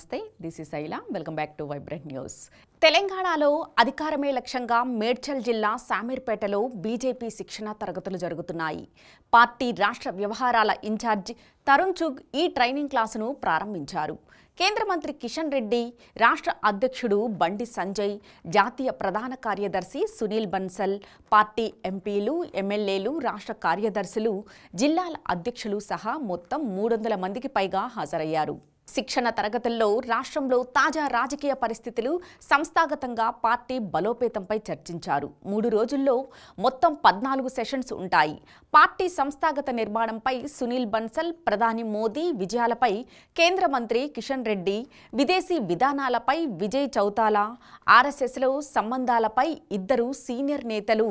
నమస్తే this is Shaila welcome back to vibrant news తెలంగాణలో అధికారమే లక్ష్యంగా మేడ్చల్ జిల్లా సామీర్పేటలో బీజేపీ శిక్షణ తరగతులు జరుగుతున్నాయి పార్టీ రాష్ట్ర వ్యవహారాల ఇన్ఛార్జ్ తరుణ్ చుగ్ ఈ ట్రైనింగ్ క్లాసును ప్రారంభించారు కేంద్ర మంత్రి కిషన్ రెడ్డి రాష్ట్ర అధ్యక్షుడు బండి సంజయ్ జాతీయ ప్రధాన కార్యదర్శి సునీల్ బన్సల్ పార్టీ ఎంపీలు ఎమ్మెల్యేలు రాష్ట్ర కార్యదర్శులు జిల్లాల అధ్యక్షులు సహా మొత్తం మూడు మందికి పైగా హాజరయ్యారు శిక్షణ తరగతుల్లో రాష్ట్రంలో తాజా రాజకీయ పరిస్థితులు సంస్థాగతంగా పార్టీ బలోపేతంపై చర్చించారు మూడు రోజుల్లో మొత్తం పద్నాలుగు సెషన్స్ ఉంటాయి పార్టీ సంస్థాగత నిర్మాణంపై సునీల్ బన్సల్ ప్రధాని మోదీ విజయాలపై కేంద్ర మంత్రి కిషన్ రెడ్డి విదేశీ విధానాలపై విజయ్ చౌతాలా ఆర్ఎస్ఎస్లో సంబంధాలపై ఇద్దరు సీనియర్ నేతలు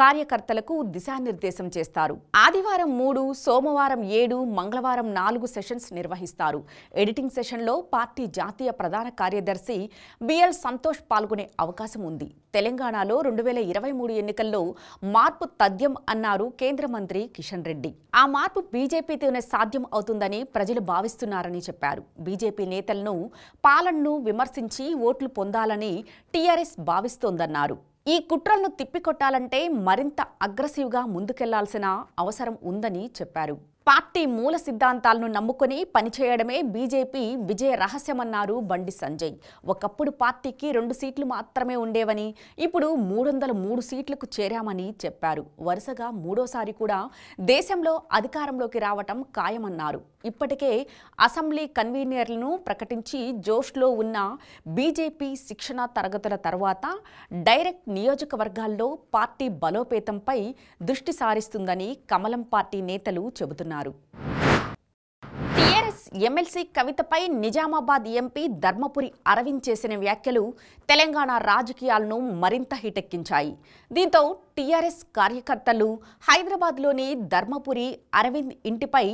కార్యకర్తలకు దిశానిర్దేశం చేస్తారు ఆదివారం మూడు సోమవారం ఏడు మంగళవారం నాలుగు సెషన్స్ నిర్వహిస్తారు ఎడిటింగ్ సెషన్లో పార్టీ జాతీయ ప్రధాన కార్యదర్శి బిఎల్ సంతోష్ పాల్గొనే అవకాశం ఉంది తెలంగాణలో రెండు వేల ఇరవై మూడు ఎన్నికల్లో మార్పు తథ్యం అన్నారు కేంద్ర మంత్రి కిషన్ రెడ్డి ఆ మార్పు బీజేపీతోనే సాధ్యం అవుతుందని ప్రజలు భావిస్తున్నారని చెప్పారు బీజేపీ నేతలను పాలనను విమర్శించి ఓట్లు పొందాలని టీఆర్ఎస్ భావిస్తోందన్నారు ఈ కుట్రలను తిప్పికొట్టాలంటే మరింత అగ్రసివ్గా ముందుకెళ్లాల్సిన అవసరం ఉందని చెప్పారు పార్టీ మూల సిద్ధాంతాలను నమ్ముకొని పనిచేయడమే బీజేపీ విజయ రహస్యమన్నారు బండి సంజయ్ ఒకప్పుడు పార్టీకి రెండు సీట్లు మాత్రమే ఉండేవని ఇప్పుడు మూడు సీట్లకు చేరామని చెప్పారు వరుసగా మూడోసారి కూడా దేశంలో అధికారంలోకి రావటం ఖాయమన్నారు ఇప్పటికే అసెంబ్లీ కన్వీనర్లను ప్రకటించి జోష్లో ఉన్న బీజేపీ శిక్షణ తరగతుల తర్వాత డైరెక్ట్ నియోజకవర్గాల్లో పార్టీ బలోపేతంపై దృష్టి సారిస్తుందని కమలం పార్టీ నేతలు చెబుతున్నారు పేర్కొన్నారు ఎమ్మెల్సీ కవితపై నిజామాబాద్ ఎంపీ ధర్మపురి అరవింద్ చేసిన వ్యాఖ్యలు తెలంగాణ రాజకీయాలను మరింత హిటెక్కించాయి దీంతో టీఆర్ఎస్ కార్యకర్తలు హైదరాబాద్లోని ధర్మపురి అరవింద్ ఇంటిపై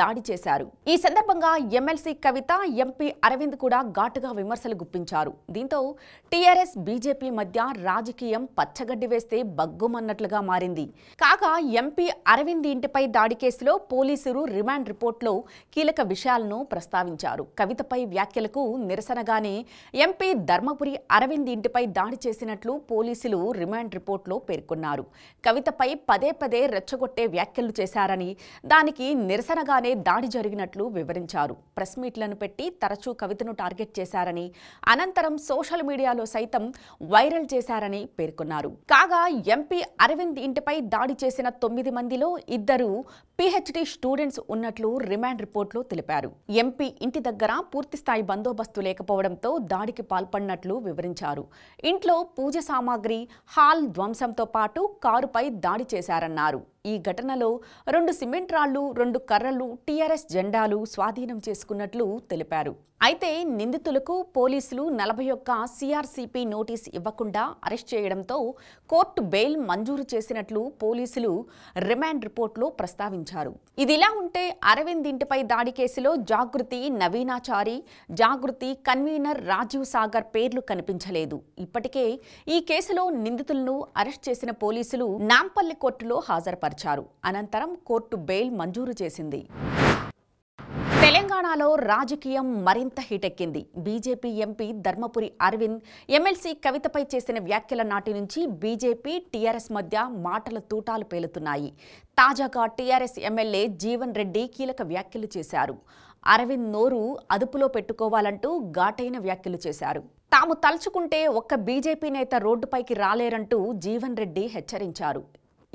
దాడి చేశారు ఈ సందర్భంగా ఎమ్మెల్సీ కవిత ఎంపీ అరవింద్ కూడా ఘాటుగా విమర్శలు గుప్పించారు దీంతో టీఆర్ఎస్ బీజేపీ మధ్య రాజకీయం పచ్చగడ్డి వేస్తే బగ్గుమన్నట్లుగా మారింది కాగా ఎంపీ అరవింద్ ఇంటిపై దాడి కేసులో పోలీసులు రిమాండ్ రిపోర్టులో కీలక విషయాలు అంశాలను ప్రస్తావించారు కవితపై వ్యాఖ్యలకు నిరసనగానే ఎంపీ ధర్మపురి అరవింద్ ఇంటిపై దాడి చేసినట్లు పోలీసులు రిమాండ్ రిపోర్టులో పేర్కొన్నారు కవితపై పదే పదే రెచ్చగొట్టే వ్యాఖ్యలు చేశారని దానికి నిరసనగానే దాడి జరిగినట్లు వివరించారు ప్రెస్ మీట్లను పెట్టి తరచూ కవితను టార్గెట్ చేశారని అనంతరం సోషల్ మీడియాలో సైతం వైరల్ చేశారని పేర్కొన్నారు కాగా ఎంపీ అరవింద్ ఇంటిపై దాడి చేసిన తొమ్మిది మందిలో ఇద్దరు పిహెచ్డి స్టూడెంట్స్ ఉన్నట్లు రిమాండ్ రిపోర్టులో తెలిపారు చేశారు ఎంపీ ఇంటి దగ్గర పూర్తిస్థాయి బందోబస్తు లేకపోవడంతో దాడికి పాల్పడినట్లు వివరించారు ఇంట్లో పూజ సామాగ్రి హాల్ ధ్వంసంతో పాటు కారుపై దాడి చేశారన్నారు ఈ ఘటనలో రెండు సిమెంట్ రాళ్లు రెండు కర్రలు టీఆర్ఎస్ జెండాలు స్వాధీనం చేసుకున్నట్లు తెలిపారు అయితే నిందితులకు పోలీసులు నలభై ఒక్క సిఆర్సిపి నోటీస్ ఇవ్వకుండా అరెస్ట్ చేయడంతో కోర్టు బెయిల్ మంజూరు చేసినట్లు పోలీసులు రిమాండ్ రిపోర్టులో ప్రస్తావించారు ఇదిలా ఉంటే అరవింద్ ఇంటిపై దాడి కేసులో జాగృతి నవీనాచారి జాగృతి కన్వీనర్ రాజీవ్ సాగర్ పేర్లు కనిపించలేదు ఇప్పటికే ఈ కేసులో నిందితులను అరెస్ట్ చేసిన పోలీసులు నాంపల్లి కోర్టులో హాజరుపరిచారు పొందుపరిచారు అనంతరం కోర్టు బెయిల్ మంజూరు చేసింది తెలంగాణలో రాజకీయం మరింత హీటెక్కింది BJP MP Dharmapuri Arvind MLC కవితపై చేసిన వ్యాఖ్యల నాటి నుంచి బీజేపీ టీఆర్ఎస్ మధ్య మాటల తూటాలు పేలుతున్నాయి తాజాగా టీఆర్ఎస్ ఎమ్మెల్యే జీవన్ రెడ్డి కీలక వ్యాఖ్యలు చేశారు అరవింద్ నోరు అదుపులో పెట్టుకోవాలంటూ ఘాటైన వ్యాఖ్యలు చేశారు తాము తలుచుకుంటే ఒక్క బీజేపీ నేత రోడ్డుపైకి రాలేరంటూ జీవన్ రెడ్డి హెచ్చరించారు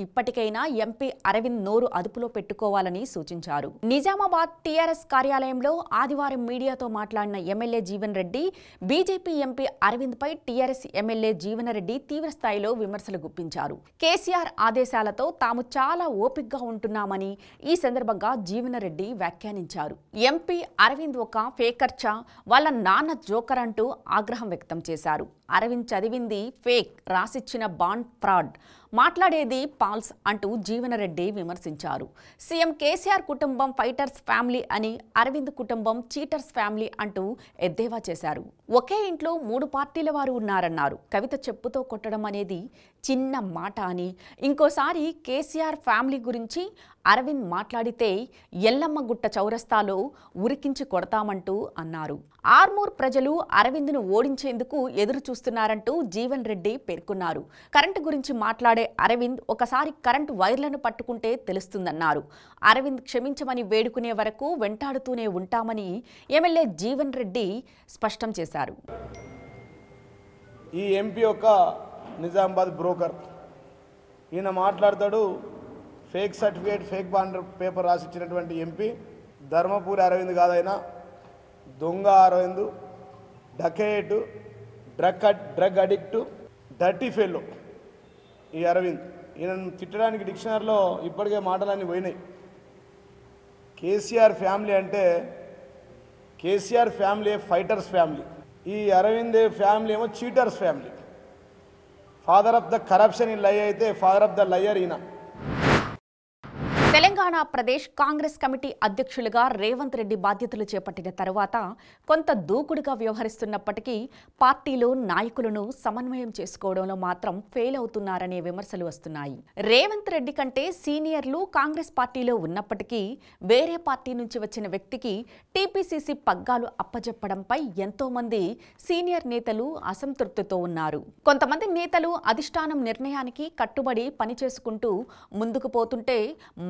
ఇప్పటికైనా ఎంపీ అరవింద్ నోరు అదుపులో పెట్టుకోవాలని సూచించారు నిజామాబాద్ టీఆర్ఎస్ కార్యాలయంలో ఆదివారం మీడియాతో మాట్లాడిన MLA Jeevan Reddy BJP MP అరవింద్పై టీఆర్ఎస్ ఎమ్మెల్యే జీవనరెడ్డి తీవ్రస్థాయిలో విమర్శలు గుప్పించారు కేసీఆర్ ఆదేశాలతో తాము చాలా ఓపిక్గా ఉంటున్నామని ఈ సందర్భంగా జీవనరెడ్డి వ్యాఖ్యానించారు ఎంపీ అరవింద్ ఒక ఫేకర్చా వాళ్ళ నాన్న జోకర్ అంటూ ఆగ్రహం వ్యక్తం చేశారు అరవింద్ చదివింది ఫేక్ రాసిచ్చిన బాండ్ ఫ్రాడ్ మాట్లాడేది పాల్స్ అంటూ జీవనరెడ్డి విమర్శించారు సీఎం కేసీఆర్ కుటుంబం ఫైటర్స్ ఫ్యామిలీ అని అరవింద్ కుటుంబం చీటర్స్ ఫ్యామిలీ అంటూ ఎద్దేవా చేశారు ఒకే ఇంట్లో మూడు పార్టీల వారు ఉన్నారన్నారు కవిత చెప్పుతో కొట్టడం అనేది చిన్న మాట అని ఇంకోసారి కేసీఆర్ ఫ్యామిలీ గురించి అరవింద్ మాట్లాడితే ఎల్లమ్మగుట్ట చౌరస్తాలో ఉరికించి కొడతామంటూ అన్నారు ఆర్మూర్ ప్రజలు అరవింద్ను ఓడించేందుకు ఎదురు చూస్తున్నారంటూ జీవన్ రెడ్డి పేర్కొన్నారు కరెంటు గురించి మాట్లాడే అరవింద్ ఒకసారి కరెంటు వైర్లను పట్టుకుంటే తెలుస్తుందన్నారు అరవింద్ క్షమించమని వేడుకునే వరకు వెంటాడుతూనే ఉంటామని ఎమ్మెల్యే జీవన్ రెడ్డి స్పష్టం చేశారు ఈ ఎంపీ యొక్క నిజామాబాద్ బ్రోకర్ ఈయన మాట్లాడతాడు fake certificate fake bond paper రాసిచ్చినటువంటి ఎంపీ ధర్మపూరి అరవింద్ కాదైనా దొంగ Arvind dacoit drug drug addict dirty fellow ఈ అరవింద్ ఈయనను తిట్టడానికి డిక్షనరీలో ఇప్పటికే మాటలన్నీ పోయినాయి కేసీఆర్ ఫ్యామిలీ అంటే కేసీఆర్ ఫ్యామిలీ ఫైటర్స్ ఫ్యామిలీ ఈ అరవింద్ ఫ్యామిలీ ఏమో cheaters family father of the corruption ఈ లై అయితే ఫాదర్ ఆఫ్ ద లయ్యర్ ఈయన తెలంగాణ ప్రదేశ్ కాంగ్రెస్ కమిటీ అధ్యక్షులుగా రేవంత్ రెడ్డి బాధ్యతలు చేపట్టిన తర్వాత కొంత దూకుడుగా వ్యవహరిస్తున్నప్పటికీ పార్టీలో నాయకులను సమన్వయం చేసుకోవడంలో మాత్రం ఫెయిల్ అవుతున్నారనే విమర్శలు వస్తున్నాయి రేవంత్ రెడ్డి కంటే సీనియర్లు కాంగ్రెస్ పార్టీలో ఉన్నప్పటికీ వేరే పార్టీ నుంచి వచ్చిన వ్యక్తికి టీపీసీసీ పగ్గాలు అప్పజెప్పడంపై ఎంతోమంది సీనియర్ నేతలు అసంతృప్తితో ఉన్నారు కొంతమంది నేతలు అధిష్టానం నిర్ణయానికి కట్టుబడి పనిచేసుకుంటూ ముందుకు పోతుంటే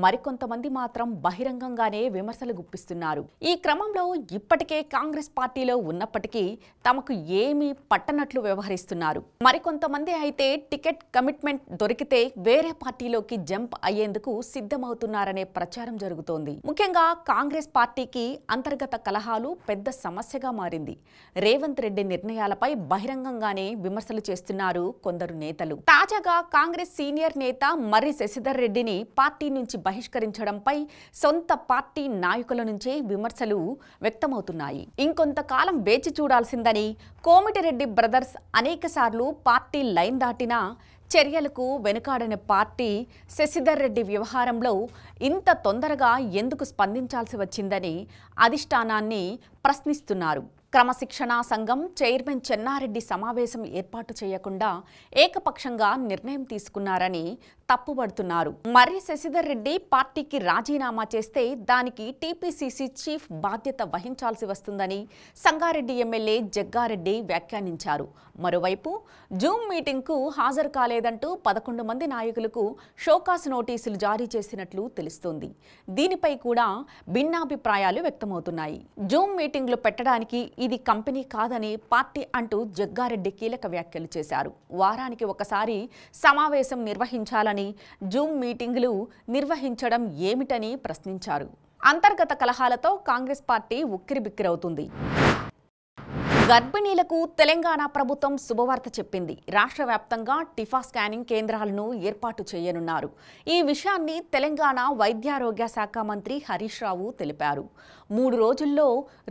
మరి మరికొంతమంది మాత్రం బహిరంగంగానే విమర్శలు గుప్పిస్తున్నారు ఈ క్రమంలో ఇప్పటికే కాంగ్రెస్ పార్టీలో ఉన్నప్పటికీ తమకు ఏమీ పట్టనట్లు వ్యవహరిస్తున్నారు మరికొంతమంది అయితే టికెట్ కమిట్మెంట్ దొరికితే వేరే పార్టీలోకి జంప్ అయ్యేందుకు సిద్ధమవుతున్నారనే ప్రచారం జరుగుతోంది ముఖ్యంగా కాంగ్రెస్ పార్టీకి అంతర్గత కలహాలు పెద్ద సమస్యగా మారింది రేవంత్ రెడ్డి నిర్ణయాలపై బహిరంగంగానే విమర్శలు చేస్తున్నారు కొందరు నేతలు తాజాగా కాంగ్రెస్ సీనియర్ నేత మర్రి శశిధర్ రెడ్డిని పార్టీ నుంచి బహిష్ బహిష్కరించడంపై సొంత పార్టీ నాయకుల నుంచే విమర్శలు వ్యక్తమవుతున్నాయి ఇంకొంతకాలం వేచి చూడాల్సిందని కోమటిరెడ్డి బ్రదర్స్ అనేకసార్లు పార్టీ లైన్ దాటినా చర్యలకు వెనుకాడని పార్టీ శశిధర్ రెడ్డి వ్యవహారంలో ఇంత తొందరగా ఎందుకు స్పందించాల్సి వచ్చిందని అధిష్టానాన్ని ప్రశ్నిస్తున్నారు క్రమశిక్షణా సంఘం చైర్మన్ చెన్నారెడ్డి సమావేశం ఏర్పాటు చేయకుండా ఏకపక్షంగా నిర్ణయం తీసుకున్నారని తప్పుబడుతున్నారు మర్రి శశిధర్ రెడ్డి పార్టీకి రాజీనామా చేస్తే దానికి టీపీసీసీ చీఫ్ బాధ్యత వహించాల్సి వస్తుందని సంగారెడ్డి ఎమ్మెల్యే జగ్గారెడ్డి వ్యాఖ్యానించారు మరోవైపు జూమ్ మీటింగ్కు హాజరు కాలేదంటూ పదకొండు మంది నాయకులకు షోకాస్ నోటీసులు జారీ చేసినట్లు తెలుస్తోంది దీనిపై కూడా భిన్నాభిప్రాయాలు వ్యక్తమవుతున్నాయి జూమ్ మీటింగ్లు పెట్టడానికి ఇది కంపెనీ కాదని పార్టీ అంటూ జగ్గారెడ్డి కీలక వ్యాఖ్యలు చేశారు వారానికి ఒకసారి సమావేశం నిర్వహించాలని జూమ్ మీటింగులు నిర్వహించడం ఏమిటని ప్రశ్నించారు అంతర్గత కలహాలతో కాంగ్రెస్ పార్టీ ఉక్కిరిబిక్కిరవుతుంది గర్భిణీలకు తెలంగాణ ప్రభుత్వం శుభవార్త చెప్పింది రాష్ట్ర వ్యాప్తంగా టిఫా స్కానింగ్ కేంద్రాలను ఏర్పాటు చేయనున్నారు ఈ విషయాన్ని తెలంగాణ వైద్యారోగ్య శాఖ మంత్రి హరీష్ రావు తెలిపారు మూడు రోజుల్లో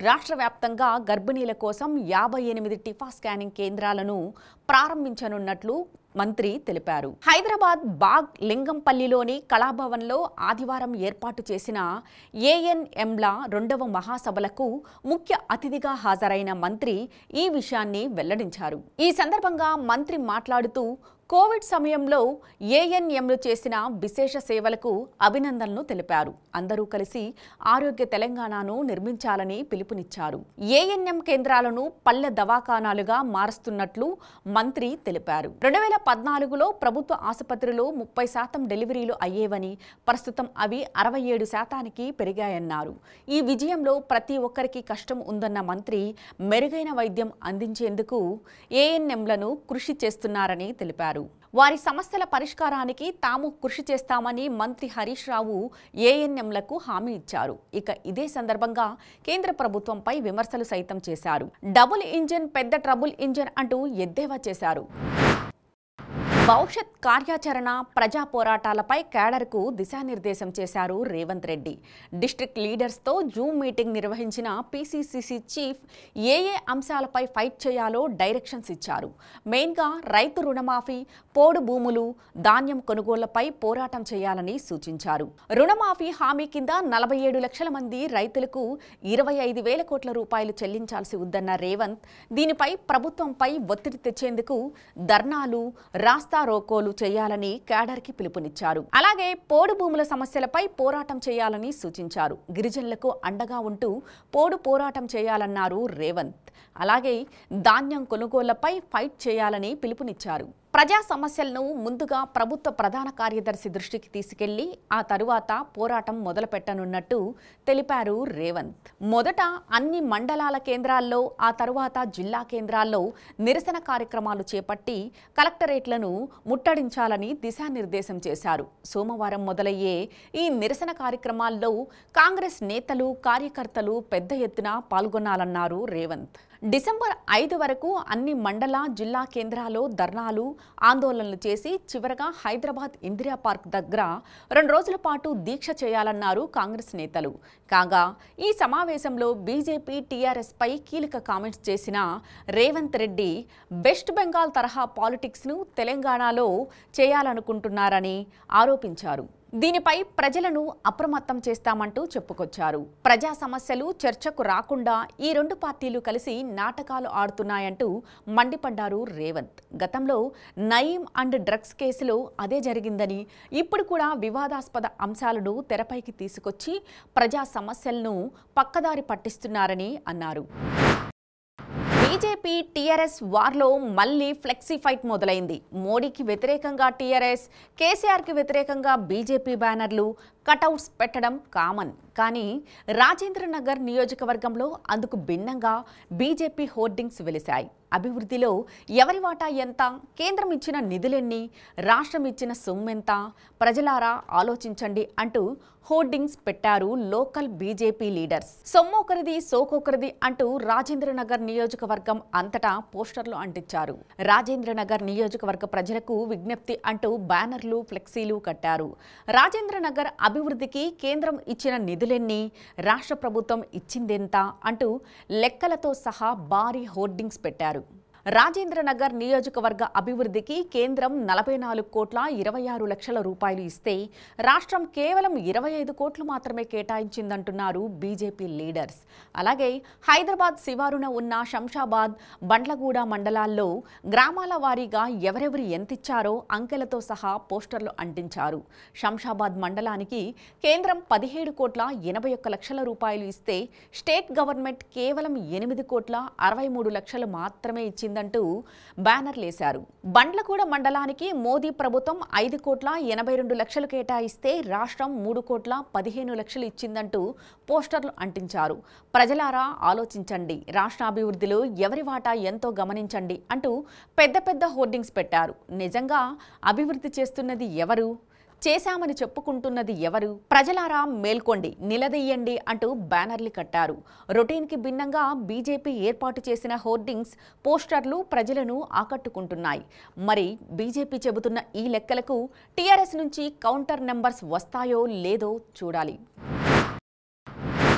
రాష్ట్ర వ్యాప్తంగా గర్భిణీల కోసం యాభై ఎనిమిది టిఫా స్కానింగ్ కేంద్రాలను ప్రారంభించనున్నట్లు మంత్రి తెలిపారు హైదరాబాద్ బాగ్ లింగంపల్లిలోని కళాభవన్లో ఆదివారం ఏర్పాటు చేసిన ఏఎన్ఎంల రెండవ మహాసభలకు ముఖ్య అతిథిగా హాజరైన మంత్రి ఈ విషయాన్ని వెల్లడించారు ఈ సందర్భంగా మంత్రి మాట్లాడుతూ కోవిడ్ సమయంలో ఏఎన్ఎంలు చేసిన విశేష సేవలకు అభినందనలు తెలిపారు అందరూ కలిసి ఆరోగ్య తెలంగాణను నిర్మించాలని పిలుపునిచ్చారు ఏఎన్ఎం కేంద్రాలను పల్లె దవాఖానాలుగా మారుస్తున్నట్లు మంత్రి తెలిపారు రెండు వేల పద్నాలుగులో ప్రభుత్వ ఆసుపత్రిలో ముప్పై శాతం డెలివరీలు అయ్యేవని ప్రస్తుతం అవి అరవై ఏడు శాతానికి పెరిగాయన్నారు ఈ విజయంలో ప్రతి ఒక్కరికి కష్టం ఉందన్న మంత్రి మెరుగైన వైద్యం అందించేందుకు ఏఎన్ఎంలను కృషి చేస్తున్నారని తెలిపారు వారి సమస్యల పరిష్కారానికి తాము కృషి చేస్తామని మంత్రి హరీష్ రావు ఏఎన్ఎంలకు హామీ ఇచ్చారు ఇక ఇదే సందర్భంగా కేంద్ర ప్రభుత్వంపై విమర్శలు సైతం చేశారు డబుల్ ఇంజిన్ పెద్ద ట్రబుల్ ఇంజిన్ అంటూ ఎద్దేవా చేశారు భవిష్యత్ కార్యాచరణ ప్రజా పోరాటాలపై కేడర్కు దిశానిర్దేశం చేశారు రేవంత్ రెడ్డి డిస్ట్రిక్ట్ లీడర్స్తో జూమ్ మీటింగ్ నిర్వహించిన పీసీసీసీ చీఫ్ ఏ ఏ అంశాలపై ఫైట్ చేయాలో డైరెక్షన్స్ ఇచ్చారు మెయిన్గా రైతు రుణమాఫీ పోడు భూములు ధాన్యం కొనుగోళ్లపై పోరాటం చేయాలని సూచించారు రుణమాఫీ హామీ కింద నలభై ఏడు లక్షల మంది రైతులకు ఇరవై ఐదు వేల కోట్ల రూపాయలు చెల్లించాల్సి ఉందన్న రేవంత్ దీనిపై ప్రభుత్వంపై ఒత్తిడి తెచ్చేందుకు ధర్నాలు రాష్ట్ర రాస్తా రోకోలు చేయాలని కి పిలుపునిచ్చారు అలాగే పోడు భూముల సమస్యలపై పోరాటం చేయాలని సూచించారు గిరిజనులకు అండగా ఉంటూ పోడు పోరాటం చేయాలన్నారు రేవంత్ అలాగే ధాన్యం కొనుగోళ్లపై ఫైట్ చేయాలని పిలుపునిచ్చారు ప్రజా సమస్యలను ముందుగా ప్రభుత్వ ప్రధాన కార్యదర్శి దృష్టికి తీసుకెళ్లి ఆ తరువాత పోరాటం మొదలుపెట్టనున్నట్టు తెలిపారు రేవంత్ మొదట అన్ని మండలాల కేంద్రాల్లో ఆ తరువాత జిల్లా కేంద్రాల్లో నిరసన కార్యక్రమాలు చేపట్టి కలెక్టరేట్లను ముట్టడించాలని దిశానిర్దేశం చేశారు సోమవారం మొదలయ్యే ఈ నిరసన కార్యక్రమాల్లో కాంగ్రెస్ నేతలు కార్యకర్తలు పెద్ద ఎత్తున పాల్గొనాలన్నారు రేవంత్ డిసెంబర్ ఐదు వరకు అన్ని మండల జిల్లా కేంద్రాల్లో ధర్నాలు ఆందోళనలు చేసి చివరగా హైదరాబాద్ ఇందిరా పార్క్ దగ్గర రెండు రోజుల పాటు దీక్ష చేయాలన్నారు కాంగ్రెస్ నేతలు కాగా ఈ సమావేశంలో బీజేపీ టీఆర్ఎస్పై కీలక కామెంట్స్ చేసిన రేవంత్ రెడ్డి వెస్ట్ బెంగాల్ తరహా పాలిటిక్స్ను తెలంగాణలో చేయాలనుకుంటున్నారని ఆరోపించారు దీనిపై ప్రజలను అప్రమత్తం చేస్తామంటూ చెప్పుకొచ్చారు ప్రజా సమస్యలు చర్చకు రాకుండా ఈ రెండు పార్టీలు కలిసి నాటకాలు ఆడుతున్నాయంటూ మండిపడ్డారు రేవంత్ గతంలో నయీం అండ్ డ్రగ్స్ కేసులో అదే జరిగిందని ఇప్పుడు కూడా వివాదాస్పద అంశాలను తెరపైకి తీసుకొచ్చి ప్రజా సమస్యలను పక్కదారి పట్టిస్తున్నారని అన్నారు బీజే టీడీపీ టీఆర్ఎస్ వార్లో మళ్లీ ఫ్లెక్సీ ఫైట్ మొదలైంది మోడీకి వ్యతిరేకంగా టీఆర్ఎస్ కేసీఆర్కి వ్యతిరేకంగా బీజేపీ బ్యానర్లు కటౌట్స్ పెట్టడం కామన్ కానీ రాజేంద్రనగర్ నియోజకవర్గంలో అందుకు భిన్నంగా బీజేపీ హోర్డింగ్స్ వెలిశాయి అభివృద్ధిలో ఎవరి వాటా ఎంత కేంద్రం ఇచ్చిన నిధులెన్ని రాష్ట్రం ఇచ్చిన సొమ్మెంత ప్రజలారా ఆలోచించండి అంటూ హోర్డింగ్స్ పెట్టారు లోకల్ బీజేపీ లీడర్స్ సొమ్మొకరిది సోకొకరిది అంటూ రాజేంద్రనగర్ నియోజకవర్గం అంతటా పోస్టర్లు అంటించారు రాజేంద్రనగర్ నియోజకవర్గ ప్రజలకు విజ్ఞప్తి అంటూ బ్యానర్లు ఫ్లెక్సీలు కట్టారు రాజేంద్రనగర్ అభివృద్ధికి కేంద్రం ఇచ్చిన నిధులెన్ని రాష్ట్ర ప్రభుత్వం ఇచ్చిందెంత అంటూ లెక్కలతో సహా భారీ హోర్డింగ్స్ పెట్టారు రాజేంద్రనగర్ నియోజకవర్గ అభివృద్ధికి కేంద్రం నలభై నాలుగు కోట్ల ఇరవై ఆరు లక్షల రూపాయలు ఇస్తే రాష్ట్రం కేవలం ఇరవై ఐదు కోట్లు మాత్రమే కేటాయించిందంటున్నారు బీజేపీ లీడర్స్ అలాగే హైదరాబాద్ శివారున ఉన్న శంషాబాద్ బండ్లగూడ మండలాల్లో గ్రామాల వారీగా ఎవరెవరు ఎంతిచ్చారో అంకెలతో సహా పోస్టర్లు అంటించారు శంషాబాద్ మండలానికి కేంద్రం పదిహేడు కోట్ల ఎనభై ఒక్క లక్షల రూపాయలు ఇస్తే స్టేట్ గవర్నమెంట్ కేవలం ఎనిమిది కోట్ల అరవై మూడు లక్షలు మాత్రమే ఇచ్చింది ఉందంటూ బ్యానర్లేశారు బండ్లకూడ మండలానికి మోదీ ప్రభుత్వం ఐదు కోట్ల ఎనభై రెండు లక్షలు కేటాయిస్తే రాష్ట్రం మూడు కోట్ల పదిహేను లక్షలు ఇచ్చిందంటూ పోస్టర్లు అంటించారు ప్రజలారా ఆలోచించండి రాష్ట్రాభివృద్ధిలో ఎవరి వాటా ఎంతో గమనించండి అంటూ పెద్ద పెద్ద హోర్డింగ్స్ పెట్టారు నిజంగా అభివృద్ధి చేస్తున్నది ఎవరు చేశామని చెప్పుకుంటున్నది ఎవరు ప్రజలారా మేల్కొండి నిలదీయండి అంటూ బ్యానర్లు కట్టారు రొటీన్కి భిన్నంగా బీజేపీ ఏర్పాటు చేసిన హోర్డింగ్స్ పోస్టర్లు ప్రజలను ఆకట్టుకుంటున్నాయి మరి బీజేపీ చెబుతున్న ఈ లెక్కలకు టీఆర్ఎస్ నుంచి కౌంటర్ నెంబర్స్ వస్తాయో లేదో చూడాలి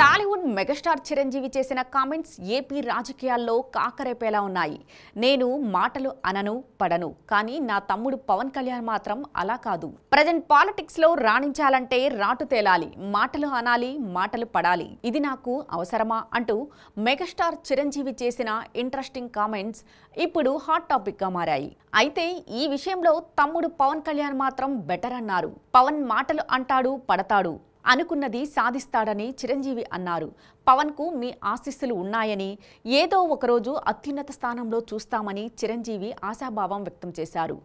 టాలీవుడ్ మెగాస్టార్ చిరంజీవి చేసిన కామెంట్స్ ఏపీ రాజకీయాల్లో కాకరేపేలా ఉన్నాయి నేను మాటలు అనను పడను కానీ నా తమ్ముడు పవన్ కళ్యాణ్ మాత్రం అలా కాదు ప్రజెంట్ పాలిటిక్స్లో రాణించాలంటే రాటు తేలాలి మాటలు అనాలి మాటలు పడాలి ఇది నాకు అవసరమా అంటూ మెగాస్టార్ చిరంజీవి చేసిన ఇంట్రెస్టింగ్ కామెంట్స్ ఇప్పుడు హాట్ టాపిక్గా మారాయి అయితే ఈ విషయంలో తమ్ముడు పవన్ కళ్యాణ్ మాత్రం బెటర్ అన్నారు పవన్ మాటలు అంటాడు పడతాడు అనుకున్నది సాధిస్తాడని చిరంజీవి అన్నారు పవన్కు మీ ఆశీస్సులు ఉన్నాయని ఏదో ఒకరోజు అత్యున్నత స్థానంలో చూస్తామని చిరంజీవి ఆశాభావం వ్యక్తం చేశారు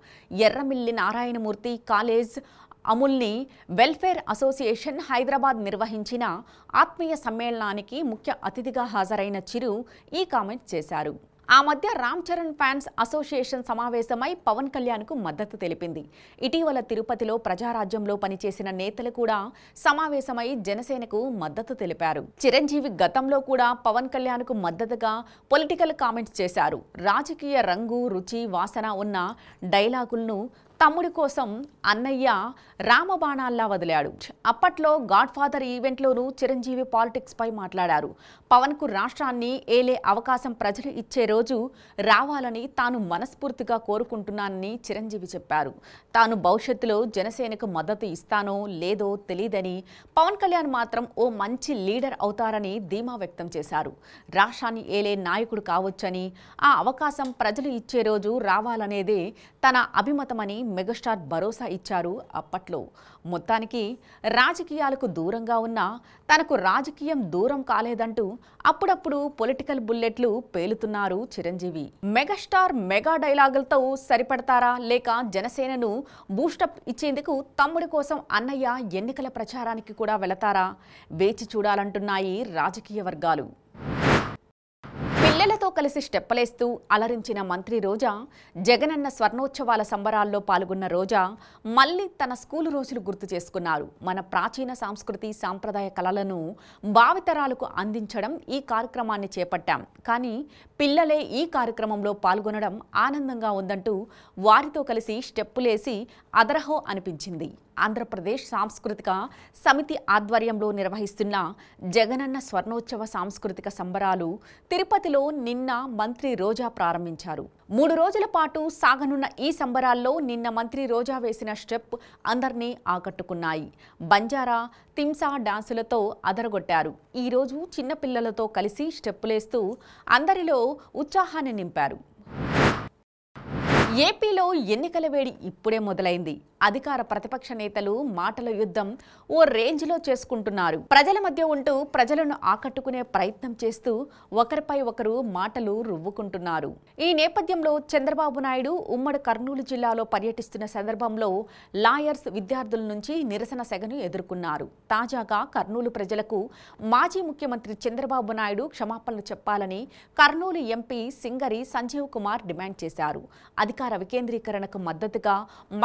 ఎర్రమిల్లి నారాయణమూర్తి కాలేజ్ అముల్ని వెల్ఫేర్ అసోసియేషన్ హైదరాబాద్ నిర్వహించిన ఆత్మీయ సమ్మేళనానికి ముఖ్య అతిథిగా హాజరైన చిరు ఈ కామెంట్ చేశారు ఆ మధ్య రామ్ చరణ్ ఫ్యాన్స్ అసోసియేషన్ సమావేశమై పవన్ కళ్యాణ్కు మద్దతు తెలిపింది ఇటీవల తిరుపతిలో ప్రజారాజ్యంలో పనిచేసిన నేతలు కూడా సమావేశమై జనసేనకు మద్దతు తెలిపారు చిరంజీవి గతంలో కూడా పవన్ కళ్యాణ్కు మద్దతుగా పొలిటికల్ కామెంట్స్ చేశారు రాజకీయ రంగు రుచి వాసన ఉన్న డైలాగులను తమ్ముడి కోసం అన్నయ్య రామబాణాల్లా వదిలాడు అప్పట్లో గాడ్ ఫాదర్ ఈవెంట్లోనూ చిరంజీవి పాలిటిక్స్పై మాట్లాడారు పవన్కు రాష్ట్రాన్ని ఏలే అవకాశం ప్రజలు ఇచ్చే రోజు రావాలని తాను మనస్ఫూర్తిగా కోరుకుంటున్నానని చిరంజీవి చెప్పారు తాను భవిష్యత్తులో జనసేనకు మద్దతు ఇస్తానో లేదో తెలియదని పవన్ కళ్యాణ్ మాత్రం ఓ మంచి లీడర్ అవుతారని ధీమా వ్యక్తం చేశారు రాష్ట్రాన్ని ఏలే నాయకుడు కావచ్చని ఆ అవకాశం ప్రజలు ఇచ్చే రోజు రావాలనేదే తన అభిమతమని మెగాస్టార్ భరోసా ఇచ్చారు అప్పట్లో మొత్తానికి రాజకీయాలకు దూరంగా ఉన్న తనకు రాజకీయం దూరం కాలేదంటూ అప్పుడప్పుడు పొలిటికల్ బుల్లెట్లు పేలుతున్నారు చిరంజీవి మెగాస్టార్ మెగా డైలాగులతో సరిపడతారా లేక జనసేనను బూస్టప్ ఇచ్చేందుకు తమ్ముడి కోసం అన్నయ్య ఎన్నికల ప్రచారానికి కూడా వెళతారా వేచి చూడాలంటున్నాయి రాజకీయ వర్గాలు ప్రజలతో కలిసి స్టెప్పలేస్తూ అలరించిన మంత్రి రోజా జగనన్న స్వర్ణోత్సవాల సంబరాల్లో పాల్గొన్న రోజా మళ్ళీ తన స్కూలు రోజులు గుర్తు చేసుకున్నారు మన ప్రాచీన సాంస్కృతి సాంప్రదాయ కళలను భావితరాలకు అందించడం ఈ కార్యక్రమాన్ని చేపట్టాం కానీ పిల్లలే ఈ కార్యక్రమంలో పాల్గొనడం ఆనందంగా ఉందంటూ వారితో కలిసి స్టెప్పులేసి అదరహో అనిపించింది ఆంధ్రప్రదేశ్ సాంస్కృతిక సమితి ఆధ్వర్యంలో నిర్వహిస్తున్న జగనన్న స్వర్ణోత్సవ సాంస్కృతిక సంబరాలు తిరుపతిలో నిన్న మంత్రి రోజా ప్రారంభించారు మూడు రోజుల పాటు సాగనున్న ఈ సంబరాల్లో నిన్న మంత్రి రోజా వేసిన స్టెప్ అందరినీ ఆకట్టుకున్నాయి బంజారా తింసా డాన్సులతో అదరగొట్టారు ఈరోజు చిన్నపిల్లలతో కలిసి స్టెప్పులేస్తూ అందరిలో ఉత్సాహాన్ని నింపారు ఏపీలో ఎన్నికల వేడి ఇప్పుడే మొదలైంది అధికార ప్రతిపక్ష నేతలు మాటల యుద్ధం ఓ రేంజ్లో చేసుకుంటున్నారు ప్రజల మధ్య ఉంటూ ప్రజలను ఆకట్టుకునే ప్రయత్నం చేస్తూ ఒకరిపై ఒకరు మాటలు రువ్వుకుంటున్నారు ఈ నేపథ్యంలో చంద్రబాబు నాయుడు ఉమ్మడి కర్నూలు జిల్లాలో పర్యటిస్తున్న సందర్భంలో లాయర్స్ విద్యార్థుల నుంచి నిరసన సెగను ఎదుర్కొన్నారు తాజాగా కర్నూలు ప్రజలకు మాజీ ముఖ్యమంత్రి చంద్రబాబు నాయుడు క్షమాపణలు చెప్పాలని కర్నూలు ఎంపీ సింగరి సంజీవ్ కుమార్ డిమాండ్ చేశారు అధికార వికేంద్రీకరణకు మద్దతుగా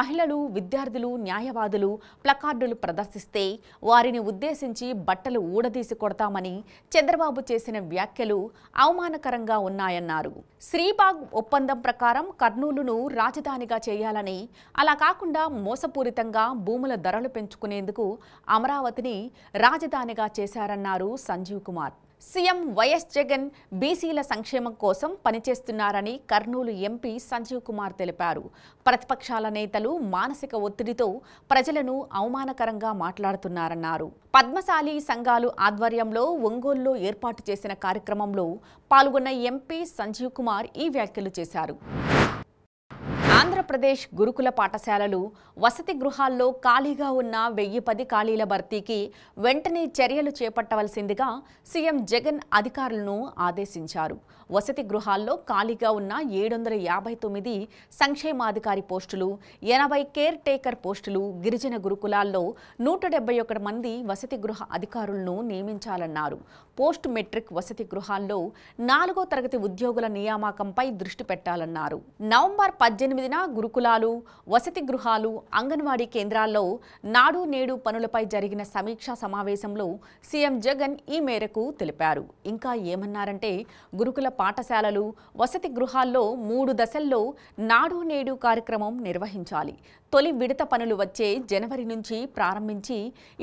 మహిళలు విద్యార్థులు న్యాయవాదులు ప్లకార్డులు ప్రదర్శిస్తే వారిని ఉద్దేశించి బట్టలు ఊడదీసి కొడతామని చంద్రబాబు చేసిన వ్యాఖ్యలు అవమానకరంగా ఉన్నాయన్నారు శ్రీబాగ్ ఒప్పందం ప్రకారం కర్నూలును రాజధానిగా చేయాలని అలా కాకుండా మోసపూరితంగా భూముల ధరలు పెంచుకునేందుకు అమరావతిని రాజధానిగా చేశారన్నారు సంజీవ్ కుమార్ సీఎం వైఎస్ జగన్ బీసీల సంక్షేమం కోసం పనిచేస్తున్నారని కర్నూలు ఎంపీ సంజీవ్ కుమార్ తెలిపారు ప్రతిపక్షాల నేతలు మానసిక ఒత్తిడితో ప్రజలను అవమానకరంగా మాట్లాడుతున్నారన్నారు పద్మశాలి సంఘాలు ఆధ్వర్యంలో ఒంగోలులో ఏర్పాటు చేసిన కార్యక్రమంలో పాల్గొన్న ఎంపీ సంజీవ్ కుమార్ ఈ వ్యాఖ్యలు చేశారు ఆంధ్రప్రదేశ్ గురుకుల పాఠశాలలు వసతి గృహాల్లో ఖాళీగా ఉన్న వెయ్యి పది ఖాళీల భర్తీకి వెంటనే చర్యలు చేపట్టవలసిందిగా సీఎం జగన్ అధికారులను ఆదేశించారు వసతి గృహాల్లో ఖాళీగా ఉన్న ఏడు వందల యాభై తొమ్మిది సంక్షేమాధికారి పోస్టులు ఎనభై కేర్ టేకర్ పోస్టులు గిరిజన గురుకులాల్లో నూట డెబ్బై ఒకటి మంది వసతి గృహ అధికారులను నియమించాలన్నారు పోస్ట్ మెట్రిక్ వసతి గృహాల్లో నాలుగో తరగతి ఉద్యోగుల నియామకంపై దృష్టి పెట్టాలన్నారు నవంబర్ పద్దెనిమిదిన గురుకులాలు వసతి గృహాలు అంగన్వాడీ కేంద్రాల్లో నాడు నేడు పనులపై జరిగిన సమీక్షా సమావేశంలో సీఎం జగన్ ఈ మేరకు తెలిపారు ఇంకా ఏమన్నారంటే గురుకుల పాఠశాలలు వసతి గృహాల్లో మూడు దశల్లో నాడు నేడు కార్యక్రమం నిర్వహించాలి తొలి విడత పనులు వచ్చే జనవరి నుంచి ప్రారంభించి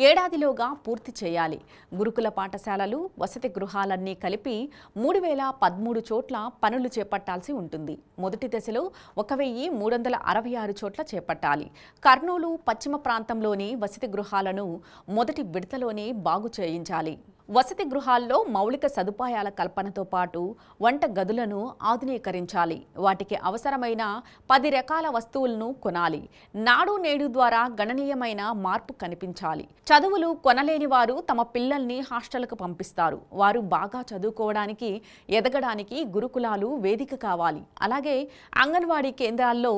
ఏడాదిలోగా పూర్తి చేయాలి గురుకుల పాఠశాలలు వసతి గృహాలన్నీ కలిపి మూడు వేల పదమూడు చోట్ల పనులు చేపట్టాల్సి ఉంటుంది మొదటి దశలో ఒక వెయ్యి మూడు మూడు వందల అరవై ఆరు చోట్ల చేపట్టాలి కర్నూలు పశ్చిమ ప్రాంతంలోని వసతి గృహాలను మొదటి విడతలోనే బాగు చేయించాలి వసతి గృహాల్లో మౌలిక సదుపాయాల కల్పనతో పాటు వంట గదులను ఆధునీకరించాలి వాటికి అవసరమైన పది రకాల వస్తువులను కొనాలి నాడు నేడు ద్వారా గణనీయమైన మార్పు కనిపించాలి చదువులు కొనలేని వారు తమ పిల్లల్ని హాస్టల్కు పంపిస్తారు వారు బాగా చదువుకోవడానికి ఎదగడానికి గురుకులాలు వేదిక కావాలి అలాగే అంగన్వాడీ కేంద్రాల్లో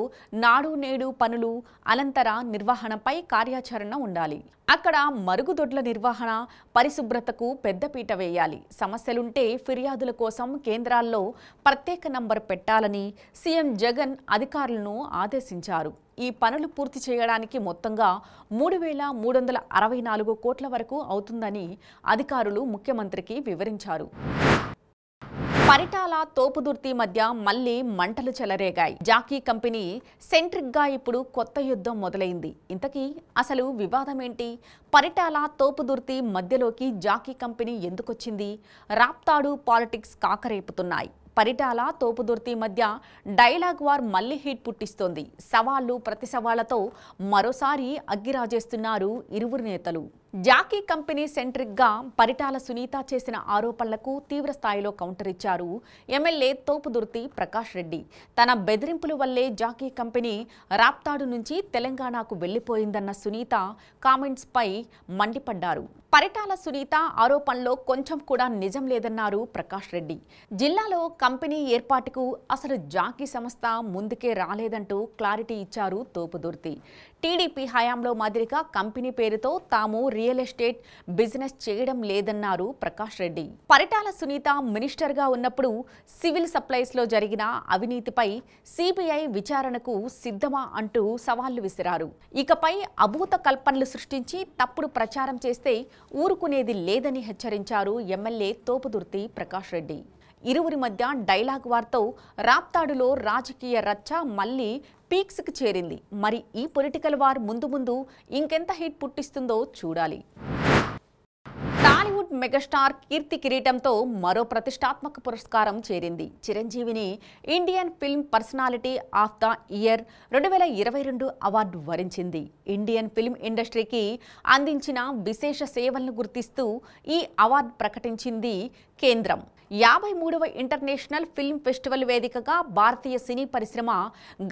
నాడు నేడు పనులు అనంతర నిర్వహణపై కార్యాచరణ ఉండాలి అక్కడ మరుగుదొడ్ల నిర్వహణ పరిశుభ్రతకు పెద్దపీట వేయాలి సమస్యలుంటే ఫిర్యాదుల కోసం కేంద్రాల్లో ప్రత్యేక నంబర్ పెట్టాలని సీఎం జగన్ అధికారులను ఆదేశించారు ఈ పనులు పూర్తి చేయడానికి మొత్తంగా మూడు వేల మూడు వందల అరవై నాలుగు కోట్ల వరకు అవుతుందని అధికారులు ముఖ్యమంత్రికి వివరించారు పరిటాల తోపుదుర్తి మధ్య మళ్లీ మంటలు చెలరేగాయి జాకీ కంపెనీ సెంట్రిక్గా ఇప్పుడు కొత్త యుద్ధం మొదలైంది ఇంతకీ అసలు వివాదమేంటి పరిటాల తోపుదుర్తి మధ్యలోకి జాకీ కంపెనీ ఎందుకొచ్చింది రాప్తాడు పాలిటిక్స్ కాకరేపుతున్నాయి పరిటాల తోపుదుర్తి మధ్య డైలాగ్ వార్ మళ్లీ హీట్ పుట్టిస్తోంది సవాళ్లు ప్రతి సవాళ్లతో మరోసారి అగ్గిరాజేస్తున్నారు ఇరువురు నేతలు జాకీ కంపెనీ సెంట్రిక్గా పరిటాల సునీత చేసిన ఆరోపణలకు తీవ్ర స్థాయిలో కౌంటర్ ఇచ్చారు ఎమ్మెల్యే తోపుదుర్తి ప్రకాష్ రెడ్డి తన బెదిరింపుల వల్లే జాకీ కంపెనీ రాప్తాడు నుంచి తెలంగాణకు వెళ్లిపోయిందన్న సునీత కామెంట్స్పై మండిపడ్డారు పరిటాల సునీత ఆరోపణలో కొంచెం కూడా నిజం లేదన్నారు ప్రకాష్ రెడ్డి జిల్లాలో కంపెనీ ఏర్పాటుకు అసలు జాకీ సంస్థ ముందుకే రాలేదంటూ క్లారిటీ ఇచ్చారు తోపుదుర్తి టీడీపీ హయాంలో మాదిరిగా కంపెనీ పేరుతో తాము రీ రియల్ ఎస్టేట్ బిజినెస్ చేయడం లేదన్నారు ప్రకాష్ రెడ్డి పరిటాల సునీత మినిస్టర్గా ఉన్నప్పుడు సివిల్ సప్లైస్లో జరిగిన అవినీతిపై సిబిఐ విచారణకు సిద్ధమా అంటూ సవాళ్లు విసిరారు ఇకపై అభూత కల్పనలు సృష్టించి తప్పుడు ప్రచారం చేస్తే ఊరుకునేది లేదని హెచ్చరించారు ఎమ్మెల్యే తోపుదుర్తి ప్రకాష్ రెడ్డి ఇరువురి మధ్య డైలాగ్ వార్తో రాప్తాడులో రాజకీయ రచ్చ మళ్లీ పీక్స్కి చేరింది మరి ఈ పొలిటికల్ వార్ ముందు ముందు ఇంకెంత హిట్ పుట్టిస్తుందో చూడాలి టాలీవుడ్ మెగాస్టార్ కీర్తి కిరీటంతో మరో ప్రతిష్టాత్మక పురస్కారం చేరింది చిరంజీవిని Indian film personality of the year రెండు వేల ఇరవై రెండు అవార్డు వరించింది ఇండియన్ ఫిల్మ్ ఇండస్ట్రీకి అందించిన విశేష సేవలను గుర్తిస్తూ ఈ అవార్డు ప్రకటించింది కేంద్రం యాభై మూడవ ఇంటర్నేషనల్ ఫిల్మ్ ఫెస్టివల్ వేదికగా భారతీయ సినీ పరిశ్రమ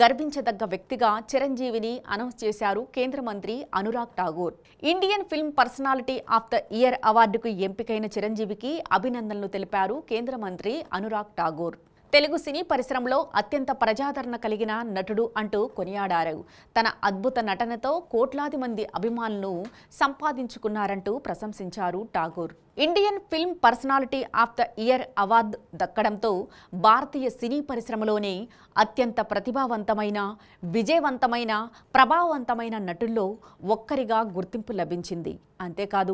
గర్వించదగ్గ వ్యక్తిగా చిరంజీవిని అనౌన్స్ చేశారు కేంద్ర మంత్రి Anurag Thakur Indian film personality of the year అవార్డుకు ఎంపికైన చిరంజీవికి అభినందనలు తెలిపారు కేంద్ర మంత్రి అనురాగ్ ఠాగూర్ తెలుగు సినీ పరిశ్రమలో అత్యంత ప్రజాదరణ కలిగిన నటుడు అంటూ కొనియాడారు తన అద్భుత నటనతో కోట్లాది మంది అభిమానులను సంపాదించుకున్నారంటూ ప్రశంసించారు Thakur Indian film personality of the year award దక్కడంతో భారతీయ సినీ పరిశ్రమలోనే అత్యంత ప్రతిభావంతమైన విజయవంతమైన ప్రభావవంతమైన నటుల్లో ఒక్కరిగా గుర్తింపు లభించింది అంతేకాదు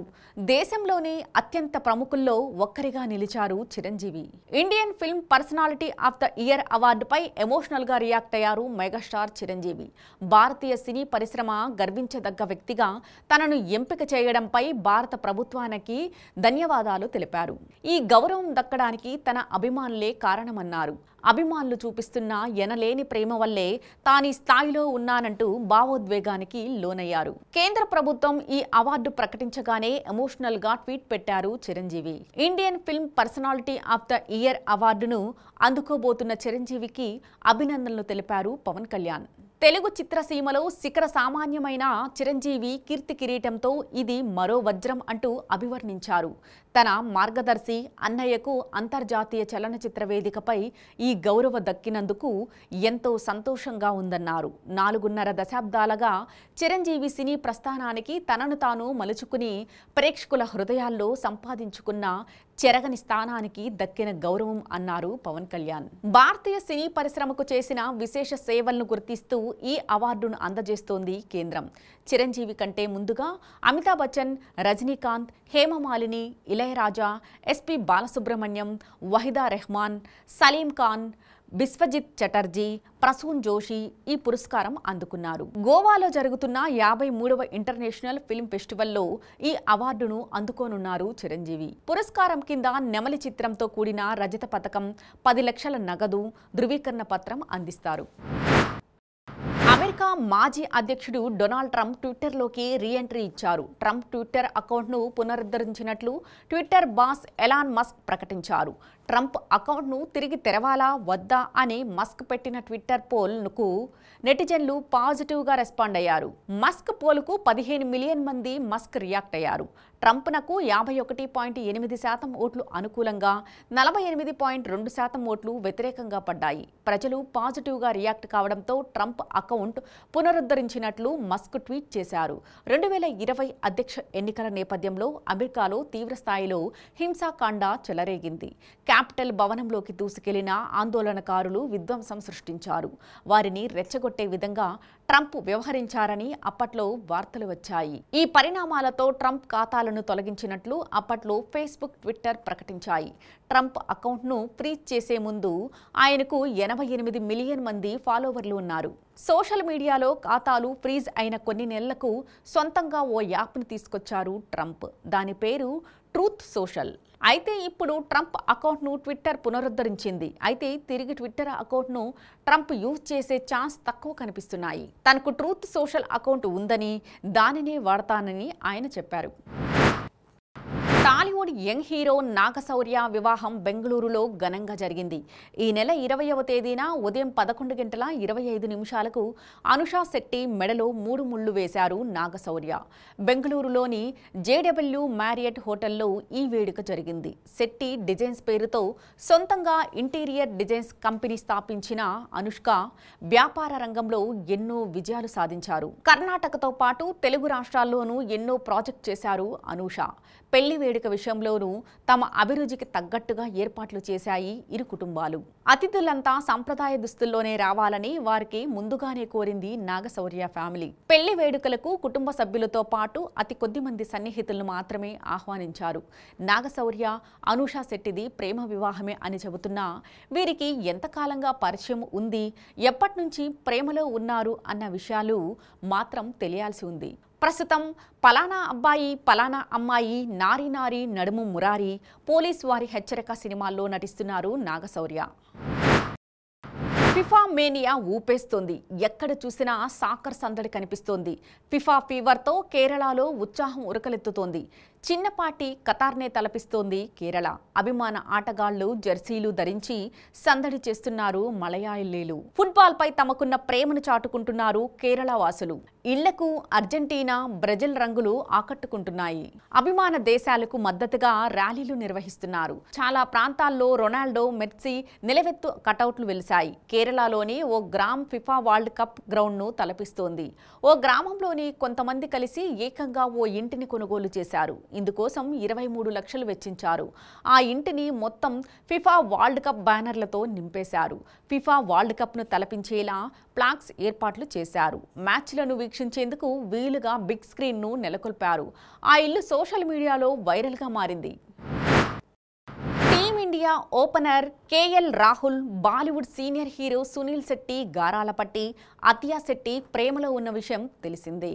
దేశంలోని అత్యంత ప్రముఖుల్లో ఒక్కరిగా నిలిచారు Chiranjeevi Indian film personality of the year అవార్డుపై ఎమోషనల్గా రియాక్ట్ అయ్యారు మెగాస్టార్ చిరంజీవి భారతీయ సినీ పరిశ్రమ గర్వించదగ్గ వ్యక్తిగా తనను ఎంపిక చేయడంపై భారత ప్రభుత్వానికి ధన్యవాదాలు తెలిపారు ఈ గౌరవం దక్కడానికి తన అభిమానులే కారణమన్నారు అభిమానులు చూపిస్తున్న ఎనలేని ప్రేమ వల్లే తాని స్థాయిలో ఉన్నానంటూ భావోద్వేగానికి లోనయ్యారు కేంద్ర ప్రభుత్వం ఈ అవార్డు ప్రకటించగానే ఎమోషనల్ గా ట్వీట్ పెట్టారు Chiranjeevi Indian film personality of the year అవార్డును అందుకోబోతున్న చిరంజీవికి అభినందనలు తెలిపారు పవన్ కళ్యాణ్ తెలుగు చిత్రసీమలో శిఖర సామాన్యమైన చిరంజీవి కీర్తి కిరీటంతో ఇది మరో వజ్రం అంటూ అభివర్ణించారు తన మార్గదర్శి అన్నయ్యకు అంతర్జాతీయ చలనచిత్ర వేదికపై ఈ గౌరవ దక్కినందుకు ఎంతో సంతోషంగా ఉందన్నారు నాలుగున్నర దశాబ్దాలుగా చిరంజీవి సినీ ప్రస్థానానికి తనను తాను మలుచుకుని ప్రేక్షకుల హృదయాల్లో సంపాదించుకున్న చెరగని స్థానానికి దక్కిన గౌరవం అన్నారు పవన్ కళ్యాణ్ భారతీయ సినీ పరిశ్రమకు చేసిన విశేష సేవలను గుర్తిస్తూ ఈ అవార్డును అందజేస్తోంది కేంద్రం చిరంజీవి కంటే ముందుగా అమితాబ్ బచ్చన్ రజనీకాంత్ హేమమాలిని ఇళయరాజా ఎస్పి బాలసుబ్రహ్మణ్యం వహిదా రెహమాన్ సలీం ఖాన్ బిశ్వజిత్ చటర్జీ ప్రసూన్ జోషి ఈ పురస్కారం అందుకున్నారు గోవాలో జరుగుతున్న యాభై మూడవ ఇంటర్నేషనల్ ఫిల్మ్ ఫెస్టివల్లో ఈ అవార్డును అందుకోనున్నారు చిరంజీవి పురస్కారం కింద నెమలి చిత్రంతో కూడిన రజత పథకం పది లక్షల నగదు ధృవీకరణ పత్రం అందిస్తారు అమెరికా మాజీ అధ్యక్షుడు డొనాల్డ్ ట్రంప్ ట్విట్టర్లోకి రీఎంట్రీ ఇచ్చారు ట్రంప్ ట్విట్టర్ అకౌంట్ను పునరుద్ధరించినట్లు ట్విట్టర్ బాస్ ఎలాన్ మస్క్ ప్రకటించారు ట్రంప్ అకౌంట్ను తిరిగి తెరవాలా వద్దా అని మస్క్ పెట్టిన ట్విట్టర్ పోల్కు నెటిజన్లు పాజిటివ్గా రెస్పాండ్ అయ్యారు మస్క్ పోల్కు పదిహేను మిలియన్ మంది మస్క్ రియాక్ట్ అయ్యారు ట్రంప్నకు యాభై ఒకటి పాయింట్ ఎనిమిది శాతం ఓట్లు అనుకూలంగా నలభై ఎనిమిది పాయింట్ రెండు శాతం ఓట్లు వ్యతిరేకంగా పడ్డాయి ప్రజలు పాజిటివ్గా రియాక్ట్ కావడంతో ట్రంప్ అకౌంట్ పునరుద్ధరించినట్లు మస్క్ ట్వీట్ చేశారు రెండు వేల ఇరవై అధ్యక్ష ఎన్నికల నేపథ్యంలో అమెరికాలో తీవ్రస్థాయిలో హింసాకాండ చెలరేగింది క్యాపిటల్ భవనంలోకి దూసుకెళ్లిన ఆందోళనకారులు విధ్వంసం సృష్టించారు వారిని రెచ్చగొట్టే విధంగా ట్రంప్ వ్యవహరించారని అప్పట్లో వార్తలు వచ్చాయి ఈ పరిణామాలతో ట్రంప్ ఖాతాలను తొలగించినట్లు అప్పట్లో ఫేస్బుక్ ట్విట్టర్ ప్రకటించాయి ట్రంప్ అకౌంట్ను ఫ్రీజ్ చేసే ముందు ఆయనకు ఎనభై ఎనిమిది మిలియన్ మంది ఫాలోవర్లు ఉన్నారు సోషల్ మీడియాలో ఖాతాలు ఫ్రీజ్ అయిన కొన్ని నెలలకు సొంతంగా ఓ యాప్ను తీసుకొచ్చారు ట్రంప్ దాని పేరు ట్రూత్ సోషల్ అయితే ఇప్పుడు ట్రంప్ అకౌంట్ను ట్విట్టర్ పునరుద్ధరించింది అయితే తిరిగి ట్విట్టర్ అకౌంట్ను ట్రంప్ యూజ్ చేసే ఛాన్స్ తక్కువ కనిపిస్తున్నాయి తనకు ట్రూత్ సోషల్ అకౌంట్ ఉందని దానినే వాడతానని ఆయన చెప్పారు టాలీవుడ్ యంగ్ హీరో నాగశౌర్య వివాహం బెంగళూరులో ఘనంగా జరిగింది ఈ నెల ఇరవయవ తేదీన ఉదయం పదకొండు గంటల ఇరవై ఐదు నిమిషాలకు అనుషా శెట్టి మెడలో మూడు ముళ్ళు వేశారు నాగశౌర్య బెంగళూరులోని జేడబ్ల్యూ మ్యారియట్ హోటల్లో ఈ వేడుక జరిగింది శెట్టి డిజైన్స్ పేరుతో సొంతంగా ఇంటీరియర్ డిజైన్స్ కంపెనీ స్థాపించిన అనుష్క వ్యాపార రంగంలో ఎన్నో విజయాలు సాధించారు కర్ణాటకతో పాటు తెలుగు రాష్ట్రాల్లోనూ ఎన్నో ప్రాజెక్ట్ చేశారు అనూష పెళ్లి వేడుక విషయంలోనూ తమ అభిరుచికి తగ్గట్టుగా ఏర్పాట్లు చేశాయి ఇరు కుటుంబాలు అతిథులంతా సంప్రదాయ దుస్తుల్లోనే రావాలని వారికి ముందుగానే కోరింది నాగశౌర్య ఫ్యామిలీ పెళ్లి వేడుకలకు కుటుంబ సభ్యులతో పాటు అతి కొద్ది మంది సన్నిహితులను మాత్రమే ఆహ్వానించారు నాగశౌర్య అనూషా శెట్టిది ప్రేమ వివాహమే అని చెబుతున్నా వీరికి ఎంతకాలంగా పరిచయం ఉంది ఎప్పటి నుంచి ప్రేమలో ఉన్నారు అన్న విషయాలు మాత్రం తెలియాల్సి ఉంది ప్రస్తుతం పలానా అబ్బాయి పలానా అమ్మాయి నారి నారి నడుము మురారి పోలీస్ వారి హెచ్చరిక సినిమాల్లో నటిస్తున్నారు నాగశౌర్య ఫిఫా మేనియా ఊపేస్తోంది ఎక్కడ చూసినా సాకర్ సందడి కనిపిస్తోంది ఫిఫా ఫీవర్తో కేరళలో ఉత్సాహం ఉరకలెత్తుతోంది చిన్నపాటి కతార్నే తలపిస్తోంది కేరళ అభిమాన ఆటగాళ్లు జెర్సీలు ధరించి సందడి చేస్తున్నారు మలయాళీలు ఫుట్బాల్పై తమకున్న ప్రేమను చాటుకుంటున్నారు కేరళ వాసులు ఇళ్లకు అర్జెంటీనా బ్రెజిల్ రంగులు ఆకట్టుకుంటున్నాయి అభిమాన దేశాలకు మద్దతుగా ర్యాలీలు నిర్వహిస్తున్నారు చాలా ప్రాంతాల్లో రొనాల్డో మెర్సీ నిలవెత్తు కటౌట్లు వెలిశాయి కేరళలోని ఓ గ్రామ్ ఫిఫా వరల్డ్ కప్ గ్రౌండ్ను తలపిస్తోంది ఓ గ్రామంలోని కొంతమంది కలిసి ఏకంగా ఓ ఇంటిని కొనుగోలు చేశారు ఇందుకోసం ఇరవై మూడు లక్షలు వెచ్చించారు ఆ ఇంటిని మొత్తం ఫిఫా వరల్డ్ కప్ బ్యానర్లతో నింపేశారు ఫిఫా వరల్డ్ కప్ను తలపించేలా ప్లాక్స్ ఏర్పాట్లు చేశారు మ్యాచ్లను వీక్షించేందుకు వీలుగా బిగ్ స్క్రీన్ను నెలకొల్పారు ఆ ఇల్లు సోషల్ మీడియాలో వైరల్గా మారింది team India opener KL Rahul Bollywood senior hero Sunil Shetty గారాలపట్టి అతియా శెట్టి ప్రేమలో ఉన్న విషయం తెలిసిందే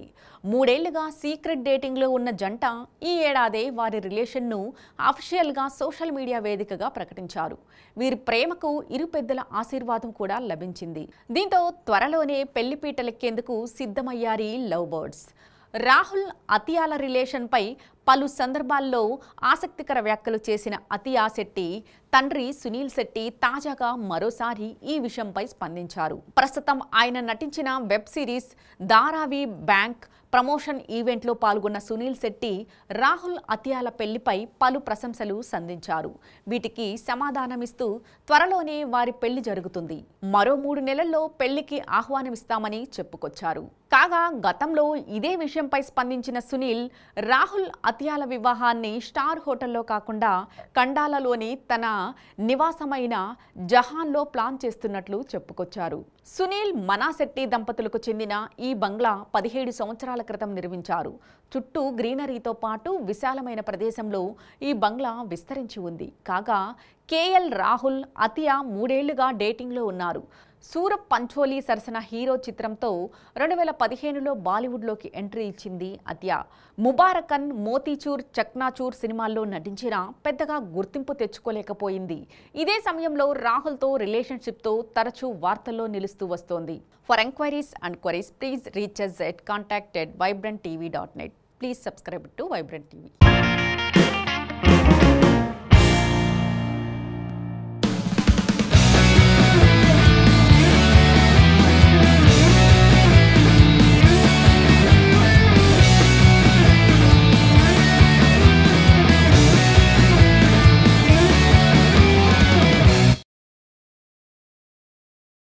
మూడేళ్లుగా సీక్రెట్ డేటింగ్లో ఉన్న జంట ఈ ఏడాదే వారి రిలేషన్ను అఫిషియల్గా సోషల్ మీడియా వేదికగా ప్రకటించారు వీరి ప్రేమకు ఇరు పెద్దల ఆశీర్వాదం కూడా లభించింది దీంతో త్వరలోనే పెళ్లిపీటలెక్కేందుకు సిద్ధమయ్యారు లవ్ బర్డ్స్ రాహుల్ అతియాల రిలేషన్పై పలు సందర్భాల్లో ఆసక్తికర వ్యాఖ్యలు చేసిన అతియా శెట్టి తండ్రి సునీల్ శెట్టి తాజాగా మరోసారి ఈ విషయంపై స్పందించారు ప్రస్తుతం ఆయన నటించిన web series Dharavi bank promotion ఈవెంట్లో పాల్గొన్న సునీల్ శెట్టి రాహుల్ అతియాల పెళ్లిపై పలు ప్రశంసలు సంధించారు వీటికి సమాధానమిస్తూ త్వరలోనే వారి పెళ్లి జరుగుతుంది మరో మూడు నెలల్లో పెళ్లికి ఆహ్వానమిస్తామని చెప్పుకొచ్చారు కాగా గతంలో ఇదే విషయంపై స్పందించిన సునీల్ రాహుల్ అతియాల వివాహాన్ని స్టార్ హోటల్లో కాకుండా కండాలలోని తన నివాసమైన జహాన్లో ప్లాన్ చేస్తున్నట్లు చెప్పుకొచ్చారు సునీల్ మనాశెట్టి దంపతులకు చెందిన ఈ బంగ్లా పదిహేడు సంవత్సరాల క్రితం నిర్మించారు చుట్టూ గ్రీనరీతో పాటు విశాలమైన ప్రదేశంలో ఈ బంగ్లా విస్తరించి ఉంది కాగా కేఎల్ రాహుల్ అతియా మూడేళ్లుగా డేటింగ్లో ఉన్నారు సూరప్ పంచోలి సరసన హీరో చిత్రంతో రెండు వేల పదిహేనులో బాలీవుడ్లోకి ఎంట్రీ ఇచ్చింది అతియా ముబారకన్ మోతీచూర్ చక్నాచూర్ సినిమాల్లో నటించినా పెద్దగా గుర్తింపు తెచ్చుకోలేకపోయింది ఇదే సమయంలో రాహుల్తో రిలేషన్షిప్తో తరచూ వార్తల్లో నిలుస్తూ వస్తోంది for enquiries and queries please reach at contact at vibrant TV dot net please subscribe to vibrant TV